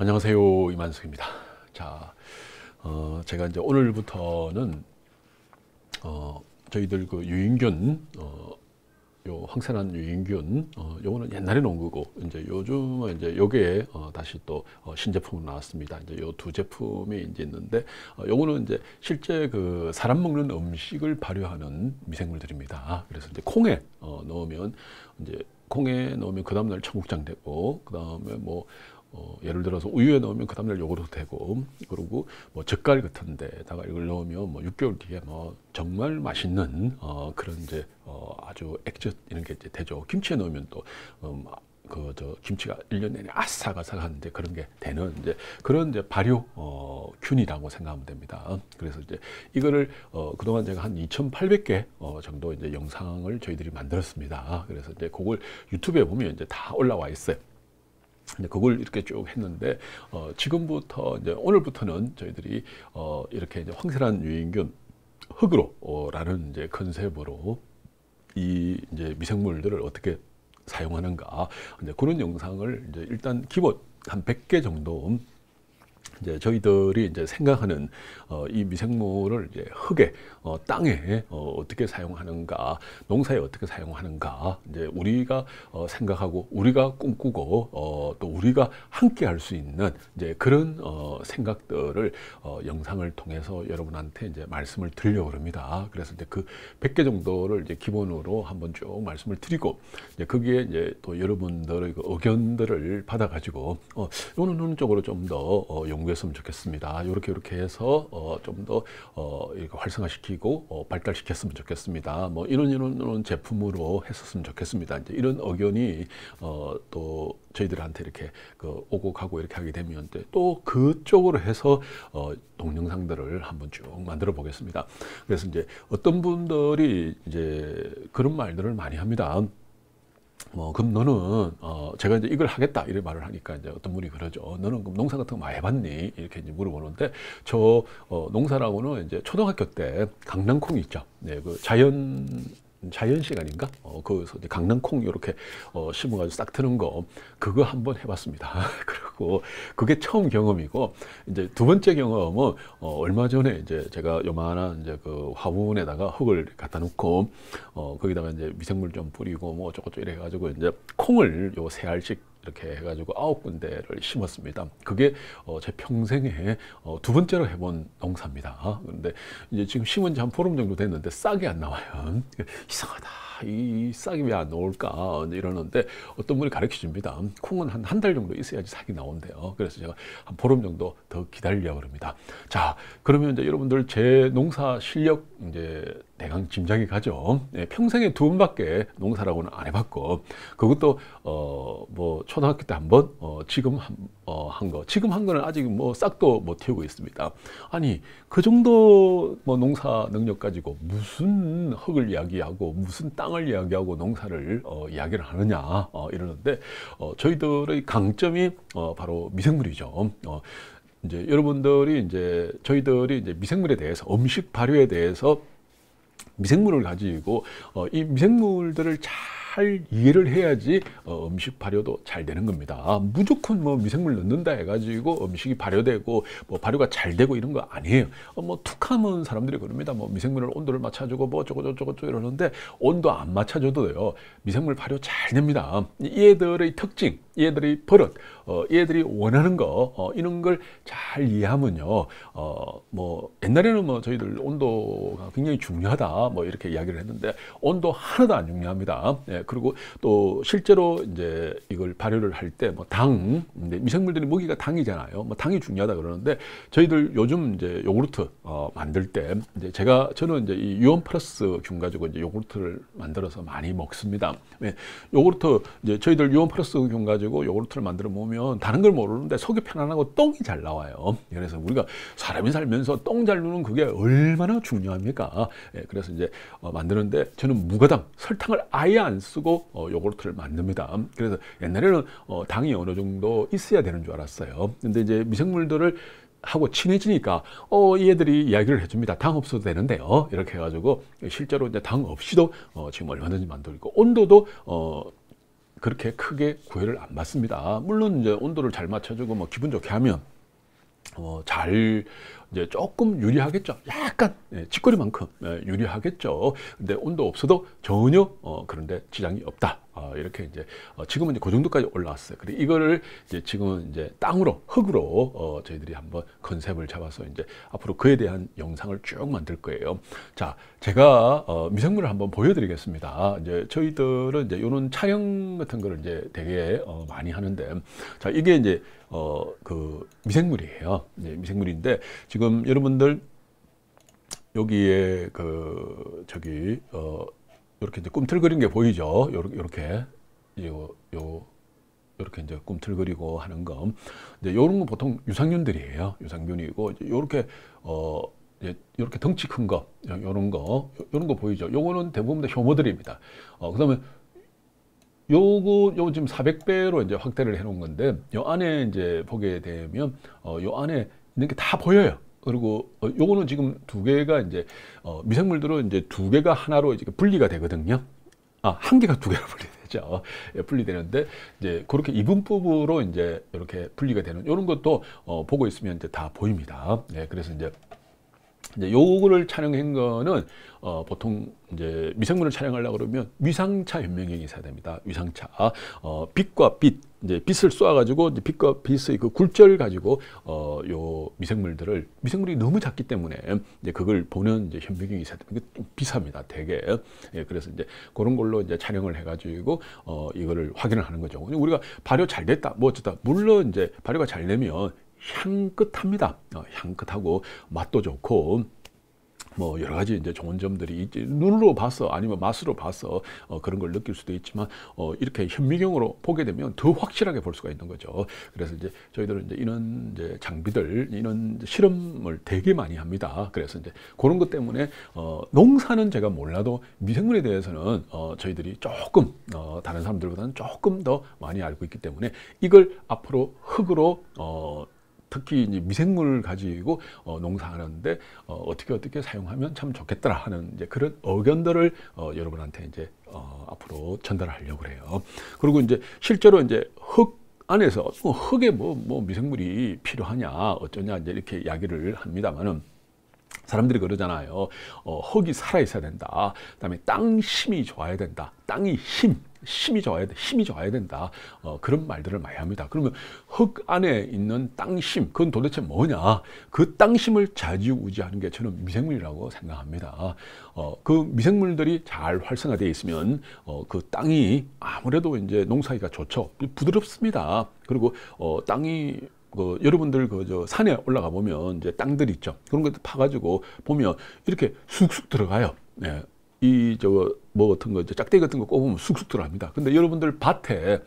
안녕하세요 이만숙입니다. 자, 어, 제가 이제 오늘부터는 어, 저희들 그 유인균 어, 요 황세란 유인균 어, 요거는 옛날에 나온 거고 이제 요즘은 이제 요게 어, 다시 또 어, 신제품으로 나왔습니다. 이제 요 두 제품이 이제 있는데 어, 요거는 이제 실제 그 사람 먹는 음식을 발효하는 미생물들입니다. 그래서 이제 콩에 어, 넣으면 이제 콩에 넣으면 그 다음날 청국장 되고 그 다음에 뭐 어, 예를 들어서 우유에 넣으면 그 다음날 요거트 되고 그리고 뭐 젓갈 같은 데다가 이걸 넣으면 뭐 6개월 뒤에 뭐 정말 맛있는 어, 그런 이제 어, 아주 액젓 이런 게 이제 되죠. 김치에 넣으면 또 음, 아, 그저 김치가 1년 내내 아삭아삭하는데 그런 게 되는 이제 그런 이제 발효 어, 균이라고 생각하면 됩니다. 그래서 이제 이거를 어, 그동안 제가 한 2,800개 어, 정도 이제 영상을 저희들이 만들었습니다. 그래서 이제 그걸 유튜브에 보면 이제 다 올라와 있어요. 근데 그걸 이렇게 쭉 했는데 어, 지금부터 이제 오늘부터는 저희들이 어, 이렇게 이제 황세란 유인균 흙으로 어, 라는 이제 컨셉으로 이 이제 미생물들을 어떻게 사용하는가 이제 그런 영상을 이제 일단 기본 한 100개 정도 이제 저희들이 이제 생각하는 어, 이 미생물을 이제 흙에 어, 땅에 어, 어 떻게 사용하는가 농사에 어떻게 사용하는가 이제 우리가 어, 생각하고 우리가 꿈꾸고 어, 또 우리가 함께 할 수 있는 이제 그런 어, 생각들을 어, 영상을 통해서 여러분한테 이제 말씀을 드리려고 합니다. 그래서 이제 그 100개 정도를 이제 기본으로 한번 쭉 말씀을 드리고 이제 거기에 이제 또 여러분들의 그 의견들을 받아가지고 어, 요런 쪽으로 좀더 어, 연구했으면 좋겠습니다. 이렇게 이렇게 해서 어, 좀더 어, 활성화시키고 어, 발달시켰으면 좋겠습니다. 뭐 이런 이런 제품으로 했었으면 좋겠습니다. 이제 이런 의견이 어, 또 저희들한테 이렇게 그 오고 가고 이렇게 하게 되면 또 그쪽으로 해서 어, 동영상들을 한번 쭉 만들어 보겠습니다. 그래서 이제 어떤 분들이 이제 그런 말들을 많이 합니다. 뭐 그럼 너는 어 제가 이제 이걸 하겠다 이런 말을 하니까 이제 어떤 분이 그러죠. 어, 너는 그럼 농사 같은 거 많이 해봤니? 이렇게 이제 물어보는데 저어 농사라고는 이제 초등학교 때 강낭콩 있죠. 네, 그 자연 자연 시간인가? 어, 그 강낭콩 이렇게 어, 심어가지고 싹 트는 거 그거 한번 해봤습니다. 그리고 그게 처음 경험이고 이제 두 번째 경험은 어, 얼마 전에 이제 제가 요만한 이제 그 화분에다가 흙을 갖다 놓고 어, 거기다가 이제 미생물 좀 뿌리고 뭐 어쩌고저쩌고 이래가지고 이제 콩을 요 세 알씩 이렇게 해가지고 아홉 군데를 심었습니다. 그게 어, 제 평생에 어, 두 번째로 해본 농사입니다. 그런데 어, 이제 지금 심은 지 한 보름 정도 됐는데 싹이 안 나와요. 이상하다. 이, 싹이 왜안 나올까 이러는데 어떤 분이 가르쳐 줍니다. 콩은 한 한 달 정도 있어야지 싹이 나온대요. 그래서 제가 한 보름 정도 더 기다리려고 합니다. 자, 그러면 이제 여러분들 제 농사 실력 이제 대강 짐작이 가죠. 네, 평생에 두 번밖에 농사라고는 안 해봤고 그것도 어 뭐 초등학교 때 한 번 어, 지금 한 어, 한 거, 지금 한 거는 아직 뭐 싹도 못 태우고 있습니다. 아니 그 정도 뭐 농사 능력 가지고 무슨 흙을 이야기하고 무슨 땅 땅을 이야기하고 농사를 어, 이야기를 하느냐 어, 이러는데 어, 저희들의 강점이 어, 바로 미생물이죠. 어, 이제 여러분들이 이제 저희들이 이제 미생물에 대해서 음식 발효에 대해서 미생물을 가지고 어, 이 미생물들을 잘잘 이해를 해야지 어, 음식 발효도 잘 되는 겁니다. 아, 무조건 뭐 미생물 넣는다 해가지고 음식이 발효되고 뭐 발효가 잘 되고 이런 거 아니에요. 어, 뭐툭 하면 사람들이 그럽니다. 뭐 미생물을 온도를 맞춰주고 뭐 저거저거 저거 이러는데 온도 안 맞춰줘도요. 돼 미생물 발효 잘 됩니다. 얘들의 특징, 얘들의 버릇, 어, 얘들이 원하는 거 어, 이런 걸 잘 이해하면요. 어, 뭐 옛날에는 뭐 저희들 온도가 굉장히 중요하다 뭐 이렇게 이야기를 했는데 온도 하나도 안 중요합니다. 예, 그리고 또 실제로 이제 이걸 발효를 할 때 뭐 당, 미생물들이 먹이가 당이잖아요. 뭐 당이 중요하다 그러는데 저희들 요즘 이제 요구르트 어, 만들 때 이제 제가 저는 이제 이 유원 플러스 균 가지고 이제 요구르트를 만들어서 많이 먹습니다. 네, 요구르트 이제 저희들 유원 플러스 균 가지고 요구르트를 만들어 먹으면 다른 걸 모르는데 속이 편안하고 똥이 잘 나와요. 예, 그래서 우리가 사람이 살면서 똥 잘 누는 그게 얼마나 중요합니까? 네, 그래서 이제 어, 만드는데 저는 무가당 설탕을 아예 안 쓰. 쓰고 어, 요구르트를 만듭니다. 그래서 옛날에는 어, 당이 어느 정도 있어야 되는 줄 알았어요. 근데 이제 미생물들을 하고 친해지니까 어 얘들이 이야기를 해줍니다. 당 없어도 되는데요. 이렇게 해가지고 실제로 이제 당 없이도 어, 지금 얼마든지 만들고 온도도 어 그렇게 크게 구애를 안 받습니다. 물론 이제 온도를 잘 맞춰주고 뭐 기분 좋게 하면 어, 잘 이제 조금 유리하겠죠. 약간 치꼬리만큼 예, 예, 유리하겠죠. 근데 온도 없어도 전혀 어, 그런데 지장이 없다. 어, 이렇게 이제 어, 지금은 이제 그 정도까지 올라왔어요. 그래 이거를 이제 지금은 이제 땅으로 흙으로 어, 저희들이 한번 컨셉을 잡아서 이제 앞으로 그에 대한 영상을 쭉 만들 거예요. 자, 제가 어, 미생물을 한번 보여드리겠습니다. 이제 저희들은 이제 이런 촬영 같은 거를 이제 되게 어, 많이 하는데, 자 이게 이제 어, 그 미생물이에요. 네, 미생물인데 지금 여러분들 여기에 그 저기 어 이렇게 이제 꿈틀거리는 게 보이죠. 요렇게 요, 요, 이렇게 이제 꿈틀거리고 하는 거. 이제 요런 건 보통 유상균들이에요. 유상균이고 요렇게 어 이제 요렇게 덩치 큰 거, 요런 거, 요런 거 보이죠. 요거는 대부분 다 효모들입니다. 어 그다음에 요거 요 지금 400배로 이제 확대를 해 놓은 건데 요 안에 이제 보게 되면 어요 안에 있는 게 다 보여요. 그리고 어, 요거는 지금 두 개가 이제 어, 미생물들은 이제 두 개가 하나로 이제 분리가 되거든요. 아, 한 개가 두 개로 분리되죠. 예, 분리되는데 이제 그렇게 이분법으로 이제 이렇게 분리가 되는 이런 것도 어, 보고 있으면 이제 다 보입니다. 예, 그래서 이제 이제 요거를 촬영한 거는 어, 보통 이제 미생물을 촬영하려고 그러면 위상차 현명형이 있어야 됩니다. 위상차. 아, 어, 빛과 빛, 이제 빛을 쏘아가지고 이제 빛과 빛의 그 굴절 가지고 어, 요 미생물들을 미생물이 너무 작기 때문에 이제 그걸 보는 이제 현명형이 있어야 됩니다. 좀 비쌉니다. 되게. 예, 그래서 이제 그런 걸로 이제 촬영을 해가지고 어, 이거를 확인을 하는 거죠. 우리가 발효 잘 됐다, 뭐 어쨌다. 물론 이제 발효가 잘 되면 향긋합니다. 어, 향긋하고 맛도 좋고 뭐 여러 가지 이제 좋은 점들이 있지. 눈으로 봐서 아니면 맛으로 봐서 어, 그런 걸 느낄 수도 있지만 어, 이렇게 현미경으로 보게 되면 더 확실하게 볼 수가 있는 거죠. 그래서 이제 저희들은 이제 이런 이제 장비들 이런 이제 실험을 되게 많이 합니다. 그래서 이제 그런 것 때문에 어, 농사는 제가 몰라도 미생물에 대해서는 어, 저희들이 조금 어, 다른 사람들보다는 조금 더 많이 알고 있기 때문에 이걸 앞으로 흙으로 어, 특히 이제 미생물 가지고 어, 농사하는데 어, 어떻게 어떻게 사용하면 참 좋겠더라 하는 이제 그런 의견들을 어, 여러분한테 이제 어, 앞으로 전달하려고 그래요 그리고 이제 실제로 이제 흙 안에서 뭐 흙에 뭐, 뭐 미생물이 필요하냐 어쩌냐 이제 이렇게 이야기를 합니다만은 사람들이 그러잖아요. 어, 흙이 살아 있어야 된다. 그다음에 땅 힘이 좋아야 된다. 땅이 힘 힘이 좋아야 돼, 힘이 좋아야 된다. 어, 그런 말들을 많이 합니다. 그러면 흙 안에 있는 땅심, 그건 도대체 뭐냐? 그 땅심을 좌지우지하는 게 저는 미생물이라고 생각합니다. 어, 그 미생물들이 잘 활성화되어 있으면 어, 그 땅이 아무래도 이제 농사기가 좋죠. 부드럽습니다. 그리고 어, 땅이 그 여러분들 그 저 산에 올라가 보면 이제 땅들 있죠. 그런 것들 파가지고 보면 이렇게 쑥쑥 들어가요. 네. 이 저거 뭐 같은 거 짝대기 같은 거 꼽으면 쑥쑥 들어갑니다. 근데 여러분들 밭에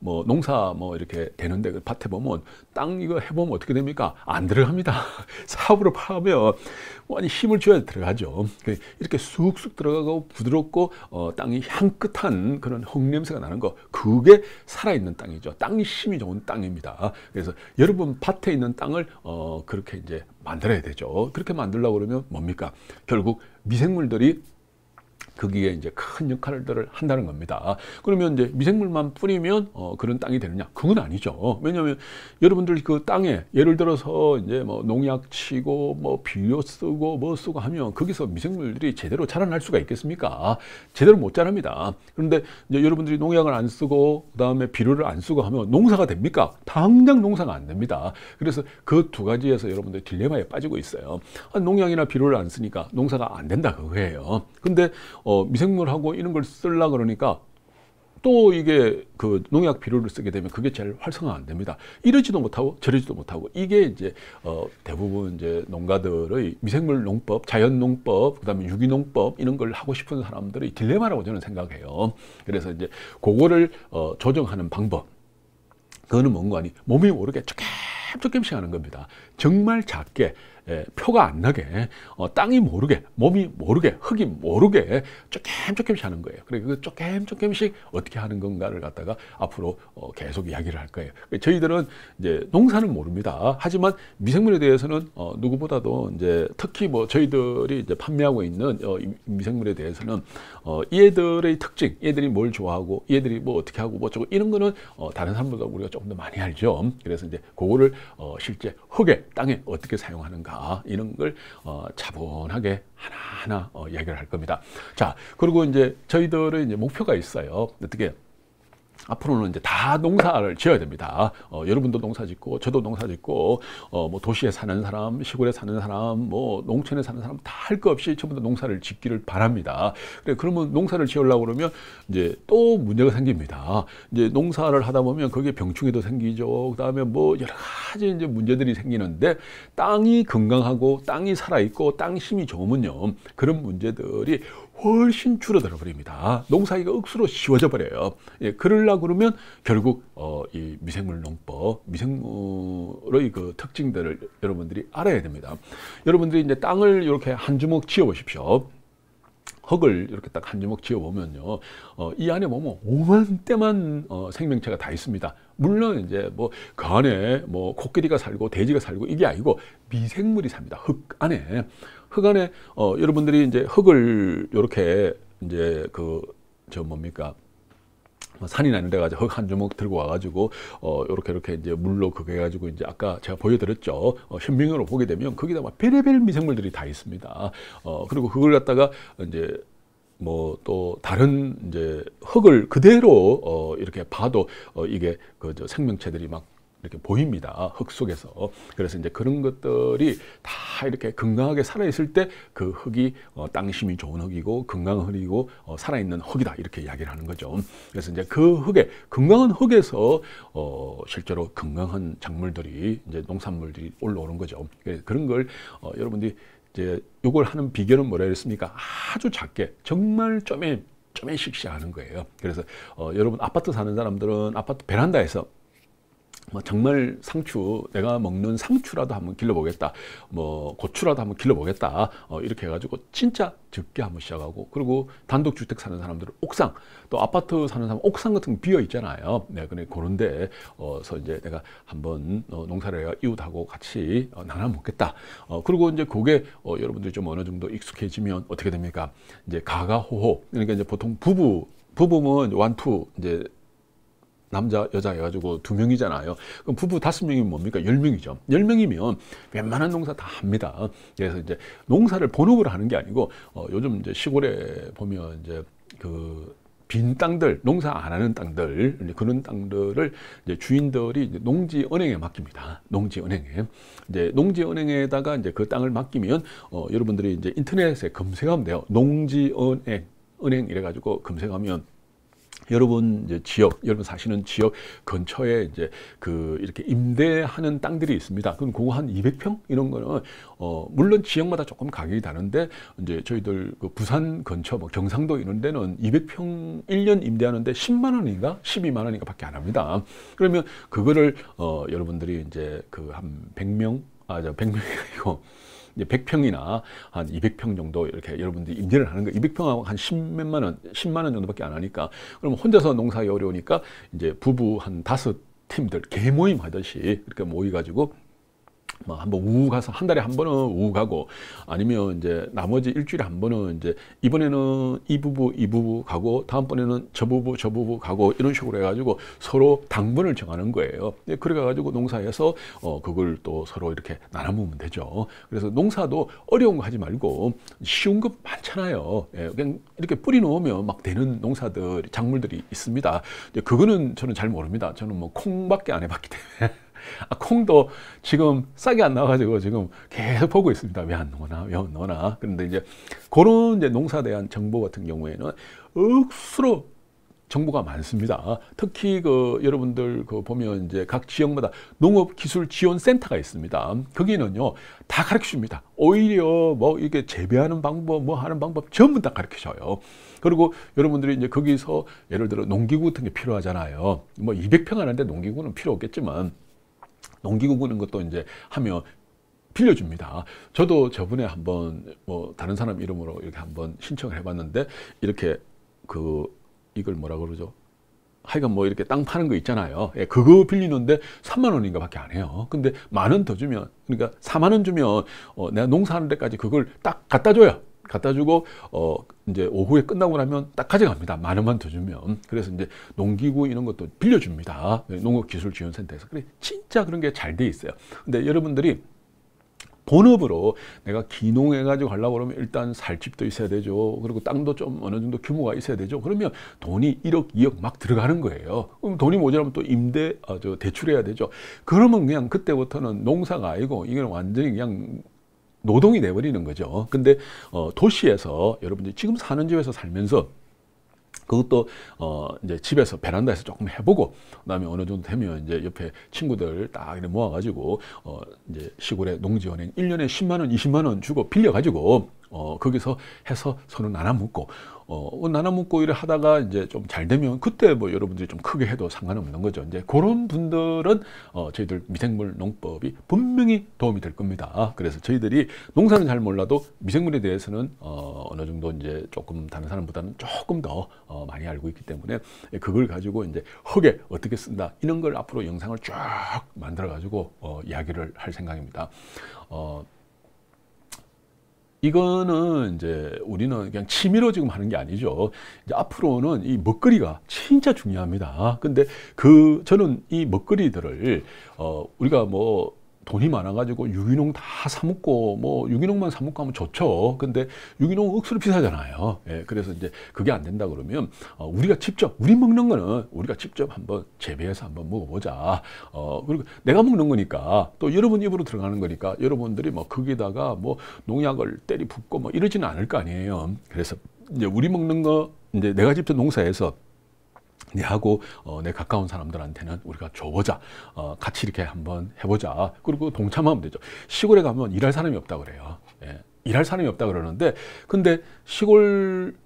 뭐 농사 뭐 이렇게 되는데 그 밭에 보면 땅 이거 해보면 어떻게 됩니까? 안 들어갑니다. 사업으로 파면 완전 힘을 줘야 들어가죠. 그 이렇게 쑥쑥 들어가고 부드럽고 어, 땅이 향긋한 그런 흙냄새가 나는 거 그게 살아있는 땅이죠. 땅이 힘이 좋은 땅입니다. 그래서 여러분 밭에 있는 땅을 어, 그렇게 이제 만들어야 되죠. 그렇게 만들려고 그러면 뭡니까? 결국 미생물들이 거기에 이제 큰 역할들을 한다는 겁니다. 그러면 이제 미생물만 뿌리면 어, 그런 땅이 되느냐? 그건 아니죠. 왜냐하면 여러분들 그 땅에 예를 들어서 이제 뭐 농약 치고 뭐 비료 쓰고 뭐 쓰고 하면 거기서 미생물들이 제대로 자라날 수가 있겠습니까? 제대로 못 자랍니다. 그런데 이제 여러분들이 농약을 안 쓰고 그다음에 비료를 안 쓰고 하면 농사가 됩니까? 당장 농사가 안 됩니다. 그래서 그 두 가지에서 여러분들 딜레마에 빠지고 있어요. 아, 농약이나 비료를 안 쓰니까 농사가 안 된다 그거예요. 근데 어, 미생물하고 이런 걸 쓰려 그러니까 또 이게 그 농약 비료를 쓰게 되면 그게 제일 활성화 안 됩니다. 이러지도 못하고 저러지도 못하고 이게 이제 어 대부분 이제 농가들의 미생물 농법, 자연 농법, 그다음에 유기농법 이런 걸 하고 싶은 사람들의 딜레마라고 저는 생각해요. 그래서 이제 그거를 어 조정하는 방법. 그거는 뭔가 아니 몸이 모르게 조금 조금씩 하는 겁니다. 정말 작게 예, 표가 안 나게 어, 땅이 모르게 몸이 모르게 흙이 모르게 조금 조금씩 하는 거예요. 그래서 그 조금 조금씩 어떻게 하는 건가를 갖다가 앞으로 어, 계속 이야기를 할 거예요. 그러니까 저희들은 이제 농사는 모릅니다. 하지만 미생물에 대해서는 어, 누구보다도 이제 특히 뭐 저희들이 이제 판매하고 있는 어, 미생물에 대해서는 어, 얘들의 특징, 얘들이 뭘 좋아하고 얘들이 뭐 어떻게 하고 뭐 저거 이런 거는 어, 다른 사람보다 우리가 조금 더 많이 알죠. 그래서 이제 그거를 어, 실제 흙에 땅에 어떻게 사용하는가 있다. 아, 이런 걸 어, 차분하게 하나하나 어, 얘기를 할 겁니다. 자, 그리고 이제 저희들의 이제 목표가 있어요. 어떻게 앞으로는 이제 다 농사를 지어야 됩니다. 어, 여러분도 농사 짓고, 저도 농사 짓고, 어, 뭐 도시에 사는 사람, 시골에 사는 사람, 뭐 농촌에 사는 사람 다 할 것 없이 전부 다 농사를 짓기를 바랍니다. 그래, 그러면 농사를 지으려고 그러면 이제 또 문제가 생깁니다. 이제 농사를 하다 보면 거기에 병충해도 생기죠. 그 다음에 뭐 여러 가지 이제 문제들이 생기는데 땅이 건강하고 땅이 살아있고 땅심이 좋으면요. 그런 문제들이 훨씬 줄어들어 버립니다. 농사기가 억수로 쉬워져 버려요. 예, 그러려고 그러면 결국 어, 이 미생물 농법, 미생물의 그 특징들을 여러분들이 알아야 됩니다. 여러분들이 이제 땅을 이렇게 한 주먹 지어 보십시오. 흙을 이렇게 딱 한 주먹 지어 보면요. 어, 이 안에 보면 오만 때만 어, 생명체가 다 있습니다. 물론 이제 뭐그 안에 뭐 코끼리가 살고 돼지가 살고 이게 아니고 미생물이 삽니다. 흙 안에 흙 안에 어, 여러분들이 이제 흙을 요렇게 이제 그 저 뭡니까 뭐 산이 나는 데 가서 흙한 주먹 들고 와가지고 어요렇게 이렇게 이제 물로 그게 가지고 이제 아까 제가 보여드렸죠 어, 현미경으로 보게 되면 거기다 막 별의별 미생물들이 다 있습니다. 어 그리고 그걸 갖다가 이제 뭐또 다른 이제 흙을 그대로 어 이렇게 봐도 어 이게 그저 생명체들이 막 이렇게 보입니다. 흙 속에서. 그래서 이제 그런 것들이 다 이렇게 건강하게 살아있을 때 그 흙이 어, 땅심이 좋은 흙이고 건강한 흙이고 어, 살아있는 흙이다. 이렇게 이야기를 하는 거죠. 그래서 이제 그 흙에, 건강한 흙에서 어, 실제로 건강한 작물들이 이제 농산물들이 올라오는 거죠. 예, 그런 걸 어, 여러분들이 이제 이걸 하는 비결은 뭐라 그랬습니까? 아주 작게 정말 좀에 좀에씩 시작하는 거예요. 그래서 어, 여러분 아파트 사는 사람들은 아파트 베란다에서 뭐 정말 상추 내가 먹는 상추라도 한번 길러보겠다 뭐 고추라도 한번 길러보겠다 어, 이렇게 해가지고 진짜 적게 한번 시작하고 그리고 단독주택 사는 사람들은 옥상 또 아파트 사는 사람 옥상 같은 거 비어 있잖아요 네, 그래 그런데 어서 이제 내가 한번 어, 농사를 해가 이웃하고 같이 어, 나눠 먹겠다 어, 그리고 이제 그게 어, 여러분들이 좀 어느 정도 익숙해지면 어떻게 됩니까 이제 가가호호 그러니까 이제 보통 부부 부부면 완투 이제 남자, 여자 해가지고 두 명이잖아요. 그럼 부부 다섯 명이 뭡니까? 열 명이죠. 열 명이면 웬만한 농사 다 합니다. 그래서 이제 농사를 본업으로 하는 게 아니고, 어, 요즘 이제 시골에 보면 이제 그, 빈 땅들, 농사 안 하는 땅들, 그런 땅들을 이제 주인들이 이제 농지 은행에 맡깁니다. 농지 은행에. 이제 농지 은행에다가 이제 그 땅을 맡기면, 어, 여러분들이 이제 인터넷에 검색하면 돼요. 농지 은행, 은행 이래가지고 검색하면 여러분 이제 지역, 여러분 사시는 지역 근처에 이제 그 이렇게 임대하는 땅들이 있습니다. 그럼 그거 한 200평 이런 거는 어 물론 지역마다 조금 가격이 다른데 이제 저희들 그 부산 근처 뭐 경상도 이런 데는 200평 1년 임대하는데 10만 원인가 12만 원인가 밖에 안 합니다. 그러면 그거를 어 여러분들이 이제 그 한 100명 아, 저 100명이 아니고 이제 100평이나 한 200평 정도 이렇게 여러분들이 임대를 하는 거 200평하고 한 10몇만 원, 10만 원 정도밖에 안 하니까 그러면 혼자서 농사하기 어려우니까 이제 부부 한 다섯 팀들 개모임 하듯이 이렇게 모여가지고 막 뭐 한번 우 가서 한 달에 한 번은 우 가고 아니면 이제 나머지 일주일에 한 번은 이제 이번에는 이 부부 이 부부 가고 다음번에는 저 부부 저 부부 가고 이런 식으로 해가지고 서로 당분을 정하는 거예요. 네, 그래가지고 농사에서 어 그걸 또 서로 이렇게 나눠 먹으면 되죠. 그래서 농사도 어려운 거 하지 말고 쉬운 거 많잖아요. 예, 그냥 이렇게 뿌리 놓으면 막 되는 농사들 작물들이 있습니다. 그거는 저는 잘 모릅니다. 저는 뭐 콩밖에 안 해봤기 때문에. 아, 콩도 지금 싹이 안 나와가지고 지금 계속 보고 있습니다. 왜안 넣나, 왜안 넣나. 그런데 이제 그런 이제 농사에 대한 정보 같은 경우에는 억수로 정보가 많습니다. 특히 그 여러분들 그 보면 이제 각 지역마다 농업기술지원센터가 있습니다. 거기는요 다 가르쳐줍니다. 오히려 뭐 이게 재배하는 방법, 뭐 하는 방법 전부 다 가르쳐줘요. 그리고 여러분들이 이제 거기서 예를 들어 농기구 같은 게 필요하잖아요. 뭐 200평 하는데 농기구는 필요 없겠지만 농기구 구는 것도 이제 하면 빌려줍니다. 저도 저번에 한번 뭐 다른 사람 이름으로 이렇게 한번 신청을 해봤는데 이렇게 그 이걸 뭐라 그러죠? 하여간 뭐 이렇게 땅 파는 거 있잖아요. 예, 그거 빌리는데 3만 원인가 밖에 안 해요. 근데 만 원 더 주면, 그러니까 4만 원 주면 어, 내가 농사하는 데까지 그걸 딱 갖다 줘요. 갖다 주고 어 이제 오후에 끝나고 나면 딱 가져갑니다. 만 원만 더 주면. 그래서 이제 농기구 이런 것도 빌려줍니다. 네, 농업기술지원센터에서. 그래 진짜 그런 게 잘 돼 있어요. 근데 여러분들이 본업으로 내가 기농해가지고 가려고 그러면 일단 살 집도 있어야 되죠. 그리고 땅도 좀 어느 정도 규모가 있어야 되죠. 그러면 돈이 1억, 2억 막 들어가는 거예요. 그럼 돈이 모자라면 또 임대, 어, 저 대출해야 되죠. 그러면 그냥 그때부터는 농사가 아니고 이건 완전히 그냥 노동이 돼버리는 거죠. 근데 어, 도시에서 여러분들이 지금 사는 집에서 살면서 그것도 어 이제 집에서 베란다에서 조금 해보고 그다음에 어느 정도 되면 이제 옆에 친구들 딱 이렇게 모아가지고 어 이제 시골에농지원에 1년에 10만 원, 20만 원 주고 빌려가지고 어, 거기서 해서 서로 나눠 먹고 어, 어, 나눠 먹고 이래 하다가 이제 좀 잘 되면 그때 뭐 여러분들이 좀 크게 해도 상관없는 거죠. 이제 그런 분들은 어, 저희들 미생물 농법이 분명히 도움이 될 겁니다. 그래서 저희들이 농사는 잘 몰라도 미생물에 대해서는 어, 어느 정도 이제 조금 다른 사람보다는 조금 더 어, 많이 알고 있기 때문에 그걸 가지고 이제 흙에 어떻게 쓴다 이런 걸 앞으로 영상을 쫙 만들어 가지고 어, 이야기를 할 생각입니다. 어, 이거는 이제 우리는 그냥 취미로 지금 하는 게 아니죠. 이제 앞으로는 이 먹거리가 진짜 중요합니다. 근데 그 저는 이 먹거리들을 어 우리가 뭐 돈이 많아가지고 유기농 다 사먹고 뭐 유기농만 사먹고 하면 좋죠. 근데 유기농 억수로 비싸잖아요. 예, 그래서 이제 그게 안 된다 그러면 어, 우리가 직접 우리 먹는 거는 우리가 직접 한번 재배해서 한번 먹어보자. 어, 그리고 내가 먹는 거니까 또 여러분 입으로 들어가는 거니까 여러분들이 뭐 거기다가 뭐 농약을 때리 붓고 뭐 이러지는 않을 거 아니에요. 그래서 이제 우리 먹는 거 이제 내가 직접 농사해서 내하고 네, 어, 내 가까운 사람들한테는 우리가 줘보자 어, 같이 이렇게 한번 해보자 그리고 동참하면 되죠 시골에 가면 일할 사람이 없다 그래요 예, 일할 사람이 없다 그러는데 근데 시골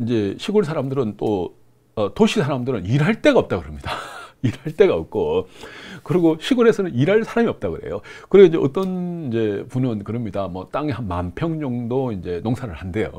이제 시골 사람들은 또 어, 도시 사람들은 일할 데가 없다 그럽니다 일할 데가 없고 그리고 시골에서는 일할 사람이 없다 그래요. 그리고 이제 어떤 이제 분은 그럽니다. 뭐 땅에 한만평 정도 이제 농사를 한대요.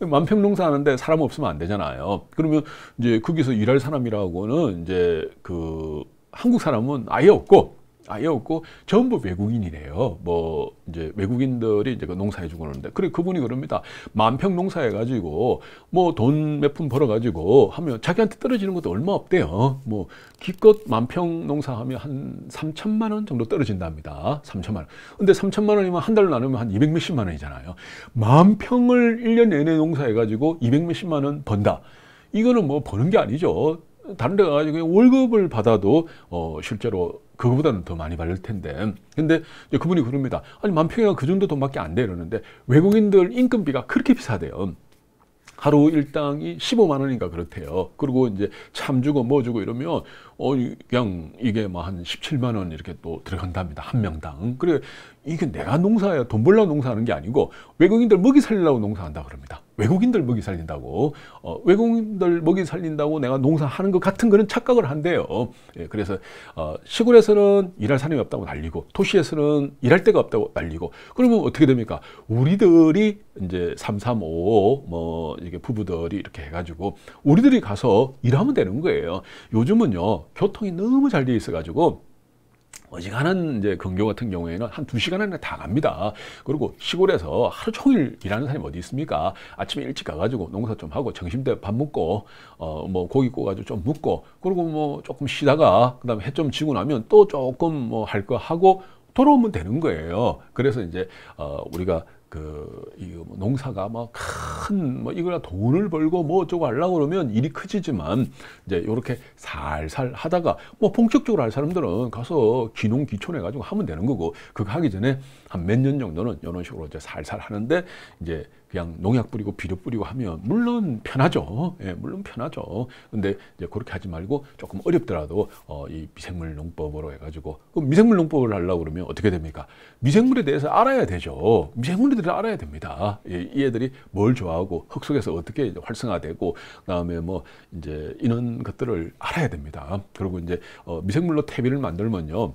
만평 농사하는데 사람 없으면 안 되잖아요. 그러면 이제 거기서 일할 사람이라고는 이제 그 한국 사람은 아예 없고 아예 없고 전부 외국인이래요. 뭐 이제 외국인들이 이제 그 농사해 주고 그러는데 그래 그분이 그럽니다. 만평 농사해 가지고 뭐 돈 몇 푼 벌어 가지고 하면 자기한테 떨어지는 것도 얼마 없대요. 뭐 기껏 만평 농사하면 한 3천만 원 정도 떨어진답니다. 3천만 원. 근데 3천만 원이면 한달로 나누면 한200 몇십만 원이잖아요. 만평을 1년 내내 농사해 가지고 200 몇십만 원 번다. 이거는 뭐 버는 게 아니죠. 다른 데 가가지고 월급을 받아도 어 실제로 그거보다는 더 많이 받을 텐데. 근데 그분이 그럽니다. 아니, 만평이가 그 정도 돈밖에 안 돼. 이러는데 외국인들 인건비가 그렇게 비싸대요. 하루 일당이 15만 원인가 그렇대요. 그리고 이제 참 주고 뭐 주고 이러면 어 그냥 이게 뭐 한 17만 원 이렇게 또 들어간답니다. 한 명당. 그래 이게 내가 농사야 돈 벌려 농사하는 게 아니고 외국인들 먹이 살려고 농사한다 그럽니다. 외국인들 먹이 살린다고 어, 외국인들 먹이 살린다고 내가 농사하는 것 같은 그런 착각을 한대요. 예, 그래서 어, 시골에서는 일할 사람이 없다고 난리고 도시에서는 일할 데가 없다고 난리고 그러면 어떻게 됩니까? 우리들이 이제 335, 뭐, 이게 부부들이 이렇게 해가지고, 우리들이 가서 일하면 되는 거예요. 요즘은요, 교통이 너무 잘 돼 있어가지고, 어지간한 이제 근교 같은 경우에는 한 두 시간 안에 다 갑니다. 그리고 시골에서 하루 종일 일하는 사람이 어디 있습니까? 아침에 일찍 가가지고 농사 좀 하고 점심 때밥 먹고 어 뭐 고기 구워가지고 좀 묵고 그리고 뭐 조금 쉬다가 그다음에 해 좀 지고 나면 또 조금 뭐 할 거 하고 돌아오면 되는 거예요. 그래서 이제 어 우리가 그, 이 뭐 농사가 막 뭐 큰, 뭐, 이거나 돈을 벌고 뭐 어쩌고 하려고 그러면 일이 커지지만, 이제 요렇게 살살 하다가, 뭐, 본격적으로 할 사람들은 가서 기농 기촌해가지고 하면 되는 거고, 그거 하기 전에 한 몇 년 정도는 이런 식으로 이제 살살 하는데, 이제 그냥 농약 뿌리고 비료 뿌리고 하면 물론 편하죠. 예, 물론 편하죠. 근데 이제 그렇게 하지 말고 조금 어렵더라도 어, 이 미생물 농법으로 해가지고 그 미생물 농법을 하려고 그러면 어떻게 됩니까? 미생물에 대해서 알아야 되죠. 미생물들을 알아야 됩니다. 예, 이 애들이 뭘 좋아하고 흙 속에서 어떻게 활성화되고 그다음에 뭐 이제 이런 것들을 알아야 됩니다. 그리고 이제 어, 미생물로 퇴비를 만들면요.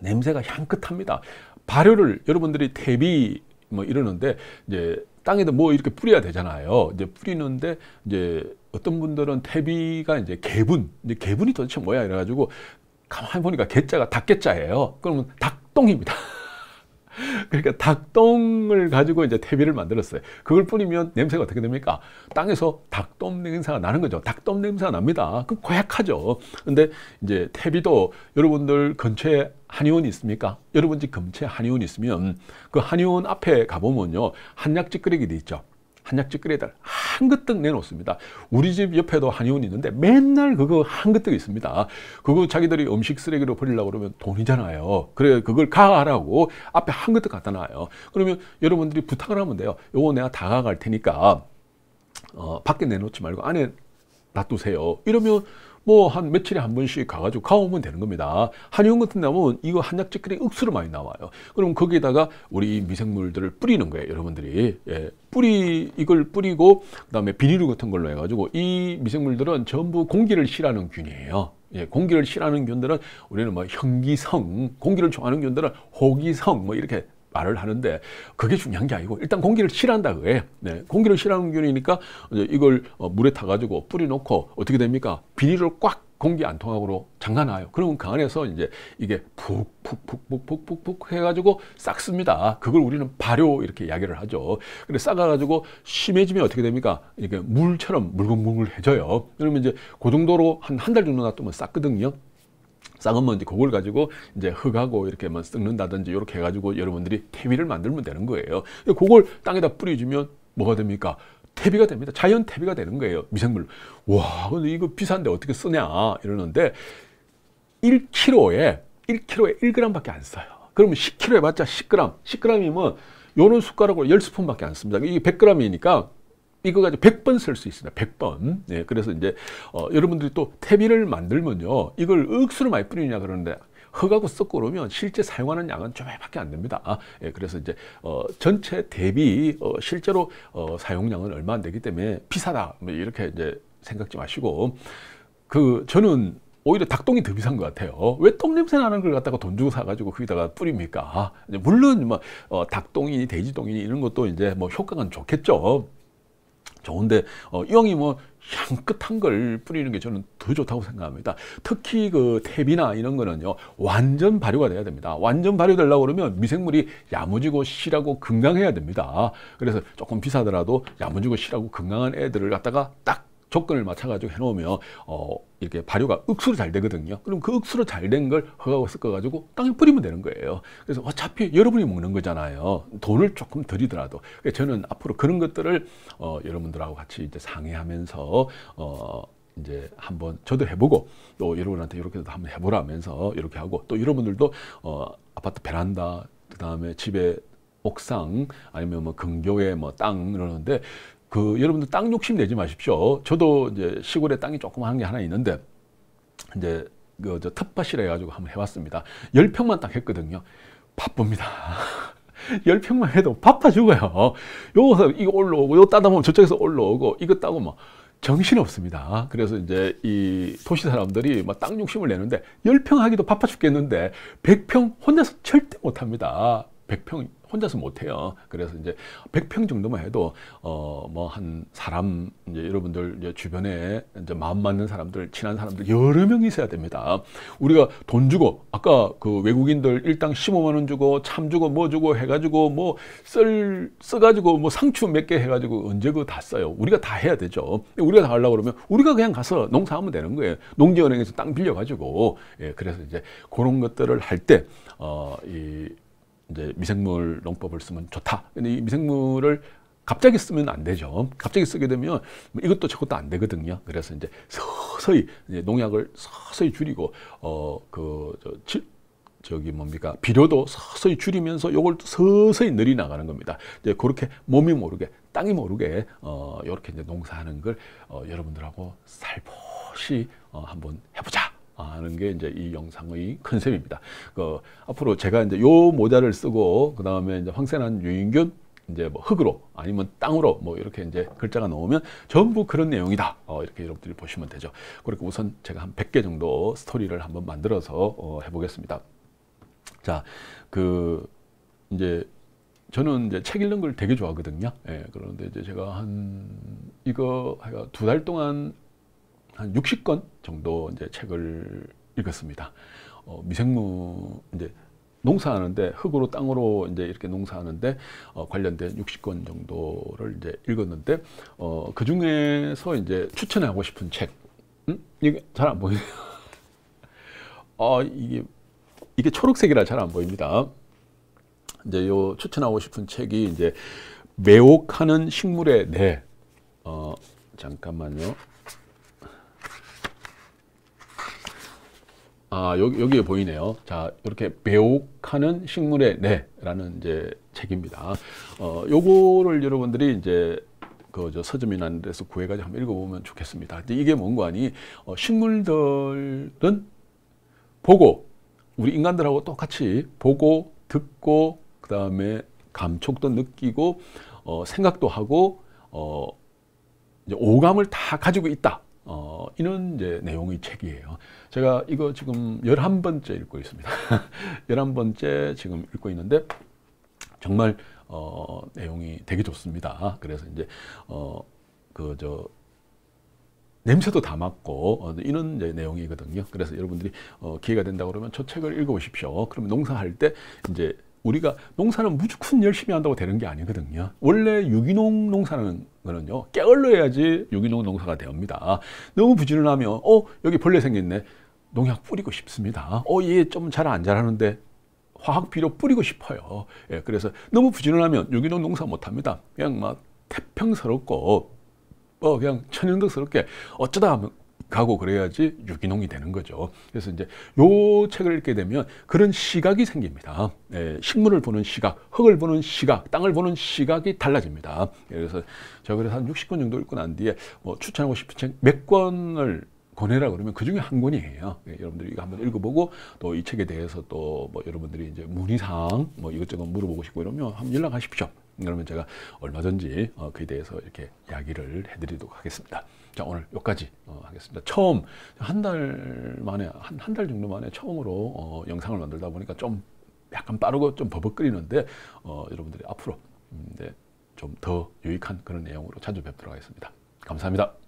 냄새가 향긋합니다. 발효를 여러분들이 퇴비 뭐 이러는데 이제 땅에도 뭐 이렇게 뿌려야 되잖아요. 이제 뿌리는데 이제 어떤 분들은 태비가 이제 개분, 이제 개분이 도대체 뭐야 이래가지고 가만히 보니까 개자가 닭개자예요. 그러면 닭똥입니다. 그러니까 닭똥을 가지고 이제 퇴비를 만들었어요. 그걸 뿌리면 냄새가 어떻게 됩니까? 땅에서 닭똥 냄새가 나는 거죠. 닭똥 냄새가 납니다. 그 고약하죠. 근데 이제 퇴비도 여러분들 근처에 한의원이 있습니까? 여러분 집 근처에 한의원이 있으면 그 한의원 앞에 가보면요. 한약집 끓이기도 있죠. 한약집 끓여달 한그떡 내놓습니다. 우리 집 옆에도 한의원이 있는데 맨날 그거 한 그릇 있습니다. 그거 자기들이 음식 쓰레기로 버리려고 그러면 돈이잖아요. 그래 그걸 가라고 하 앞에 한그떡 갖다 놔요. 그러면 여러분들이 부탁을 하면 돼요. 요거 내가 다가갈 테니까 어, 밖에 내놓지 말고 안에 놔두세요. 이러면 뭐한 며칠에 한 번씩 가가지고 가오면 되는 겁니다. 한의원 같은 데무 이거 한약재끼리 억수로 많이 나와요. 그럼 거기에다가 우리 미생물들을 뿌리는 거예요. 여러분들이 예, 뿌리 이걸 뿌리고 그다음에 비닐류 같은 걸로 해가지고 이 미생물들은 전부 공기를 싫어하는 균이에요. 예, 공기를 싫어하는 균들은 우리는 뭐 현기성, 공기를 좋아하는 균들은 호기성 뭐 이렇게 말을 하는데 그게 중요한 게 아니고 일단 공기를 실한다 그래. 네, 공기를 실하는 균이니까 이걸 어, 물에 타가지고 뿌려놓고 어떻게 됩니까? 비닐을 꽉 공기 안 통하고로 잠가놔요. 그러면 그 안에서 이제 이게 푹푹푹푹푹 푹 해가지고 싹습니다. 그걸 우리는 발효 이렇게 이야기를 하죠. 근데 싹아가지고 심해지면 어떻게 됩니까? 이렇게 물처럼 물글물글해져요. 그러면 이제 그 정도로 한 한 달 정도 놔두면 싹거든요. 뭐 싹은 먼지 그걸 가지고 이제 흙하고 이렇게 뭐 썩는다든지 이렇게 해가지고 여러분들이 퇴비를 만들면 되는 거예요. 그걸 땅에다 뿌려주면 뭐가 됩니까? 퇴비가 됩니다. 자연 퇴비가 되는 거예요. 미생물. 와, 근데 이거 비싼데 어떻게 쓰냐 이러는데 1kg에 1kg에 1g밖에 안 써요. 그러면 10kg 해봤자 10g, 10g이면 요런 숟가락으로 10스푼밖에 안 씁니다. 이게 100g이니까 이거 가지고 100번 쓸 수 있습니다. 100번. 예, 그래서 이제 어, 여러분들이 또 태비를 만들면요. 이걸 억수로 많이 뿌리냐 그러는데 흙하고 썩고 그러면 실제 사용하는 양은 조금밖에 안 됩니다. 아, 예, 그래서 이제 어, 전체 대비 어, 실제로 어, 사용량은 얼마 안 되기 때문에 비싸다 뭐 이렇게 이제 생각지 마시고 그 저는 오히려 닭똥이 더 비싼 것 같아요. 어, 왜똥 냄새 나는 걸 갖다가 돈 주고 사가지고 거기다가 뿌립니까? 아, 물론 뭐 어, 닭똥이니 돼지똥이니 이런 것도 이제 뭐 효과는 좋겠죠. 좋은데 어, 이왕이 뭐 향긋한 걸 뿌리는 게 저는 더 좋다고 생각합니다. 특히 그 탭이나 이런 거는요. 완전 발효가 돼야 됩니다. 완전 발효되려고 그러면 미생물이 야무지고 실하고 건강해야 됩니다. 그래서 조금 비싸더라도 야무지고 실하고 건강한 애들을 갖다가 딱 조건을 맞춰가지고 해놓으면 어, 이렇게 발효가 억수로 잘 되거든요. 그럼 그 억수로 잘 된 걸 허가가 섞어가지고 땅에 뿌리면 되는 거예요. 그래서 어차피 여러분이 먹는 거잖아요. 돈을 조금 들이더라도. 그러니까 저는 앞으로 그런 것들을 어, 여러분들하고 같이 이제 상의하면서 어, 이제 한번 저도 해보고 또 여러분한테 이렇게도 한번 해보라면서 이렇게 하고 또 여러분들도 어, 아파트 베란다 그 다음에 집에 옥상 아니면 뭐 근교에 뭐땅 이러는데 그 여러분들 땅 욕심 내지 마십시오. 저도 이제 시골에 땅이 조그마한 게 하나 있는데 이제 그 저 텃밭이라 해가지고 한번 해봤습니다. 열 평만 딱 했거든요. 바쁩니다. 열 평만 해도 바빠 죽어요. 요거서 이거 올라오고 요 따다 보면 저쪽에서 올라오고 이거 따고 뭐정신 없습니다. 그래서 이제 이 도시 사람들이 막땅 욕심을 내는데 열평 하기도 바빠 죽겠는데 백평 혼자서 절대 못합니다. 백평 혼자서 못해요. 그래서 이제 100평 정도만 해도 어뭐한 사람 이제 여러분들 이제 주변에 이제 마음 맞는 사람들 친한 사람들 여러 명 있어야 됩니다. 우리가 돈 주고 아까 그 외국인들 일당 15만 원 주고 참 주고 뭐 주고 해가지고 뭐 쓸 써가지고 뭐 상추 몇 개 해가지고 언제 그 다 써요. 우리가 다 해야 되죠. 우리가 다 하려고 그러면 우리가 그냥 가서 농사하면 되는 거예요. 농지은행에서 땅 빌려가지고 예, 그래서 이제 그런 것들을 할 때 어, 이 이제 미생물 농법을 쓰면 좋다. 근데 이 미생물을 갑자기 쓰면 안 되죠. 갑자기 쓰게 되면 뭐 이것도 저것도 안 되거든요. 그래서 이제 서서히 이제 농약을 서서히 줄이고 어 그 저기 뭡니까 비료도 서서히 줄이면서 요걸 서서히 늘이 나가는 겁니다. 이제 그렇게 몸이 모르게 땅이 모르게 어 요렇게 이제 농사하는 걸 어, 여러분들하고 살포시 어, 한번 해보자. 하는 게 이제 이 영상의 컨셉입니다. 그 앞으로 제가 이제 요 모자를 쓰고 그 다음에 이제 황세난 유인균 이제 뭐 흙으로 아니면 땅으로 뭐 이렇게 이제 글자가 나오면 전부 그런 내용이다 어, 이렇게 여러분들이 보시면 되죠 그렇게 우선 제가 한 100개 정도 스토리를 한번 만들어서 어, 해보겠습니다 자그 이제 저는 이제 책 읽는 걸 되게 좋아하거든요 예, 그런데 이제 제가 한 이거 두달 동안 한 60권 정도 이제 책을 읽었습니다. 어, 미생물 이제 농사하는데 흙으로 땅으로 이제 이렇게 농사하는데 어, 관련된 60권 정도를 이제 읽었는데 어, 그 중에서 이제 추천하고 싶은 책 음? 이게 잘안 보이네요. 어, 이게 이게 초록색이라 잘 안 보입니다. 이제 요 추천하고 싶은 책이 이제 매혹하는 식물의 뇌. 어, 잠깐만요. 아, 여기, 여기에 보이네요. 자, 이렇게 배옥하는 식물의 내라는 이제 책입니다. 어, 요거를 여러분들이 이제 그 저 서점이나 데서 구해가지고 한번 읽어보면 좋겠습니다. 이게 뭔가 아니 어, 식물들은 보고 우리 인간들하고 똑같이 보고 듣고 그 다음에 감촉도 느끼고 어, 생각도 하고 어, 오감을 다 가지고 있다. 어, 이런 이제 내용의 책이에요. 제가 이거 지금 11번째 읽고 있습니다. 11번째 지금 읽고 있는데 정말 어, 내용이 되게 좋습니다. 그래서 이제 어, 그저 냄새도 다 맡고 어, 이런 이제 내용이거든요. 그래서 여러분들이 어, 기회가 된다 그러면 저 책을 읽어보십시오. 그러면 농사할 때 이제 우리가 농사는 무조건 열심히 한다고 되는 게 아니거든요. 원래 유기농 농사는 거는요. 깨얼러야지 유기농 농사가 됩니다. 너무 부지런하면 어 여기 벌레 생겼네. 농약 뿌리고 싶습니다. 어얘 좀 잘 안 자라는데 화학 비료 뿌리고 싶어요. 예, 그래서 너무 부지런하면 유기농 농사 못합니다. 그냥 막 태평스럽고 어 그냥 천연덕스럽게 어쩌다 하면 가고 그래야지 유기농이 되는 거죠. 그래서 이제 요 책을 읽게 되면 그런 시각이 생깁니다. 예, 식물을 보는 시각, 흙을 보는 시각, 땅을 보는 시각이 달라집니다. 그래서 제가 그래서 한 60권 정도 읽고 난 뒤에 뭐 추천하고 싶은 책 몇 권을 권해라 그러면 그 중에 한 권이에요. 예, 여러분들이 이거 한번 읽어보고 또 이 책에 대해서 또 뭐 여러분들이 이제 문의사항 뭐 이것저것 물어보고 싶고 이러면 한번 연락하십시오. 그러면 제가 얼마든지 어, 그에 대해서 이렇게 이야기를 해드리도록 하겠습니다. 자 오늘 여기까지 어, 하겠습니다. 처음 한 달 만에 한 한 달 정도 만에 처음으로 어, 영상을 만들다 보니까 좀 약간 빠르고 좀 버벅거리는데 어, 여러분들이 앞으로 음, 네, 좀 더 유익한 그런 내용으로 자주 뵙도록 하겠습니다. 감사합니다.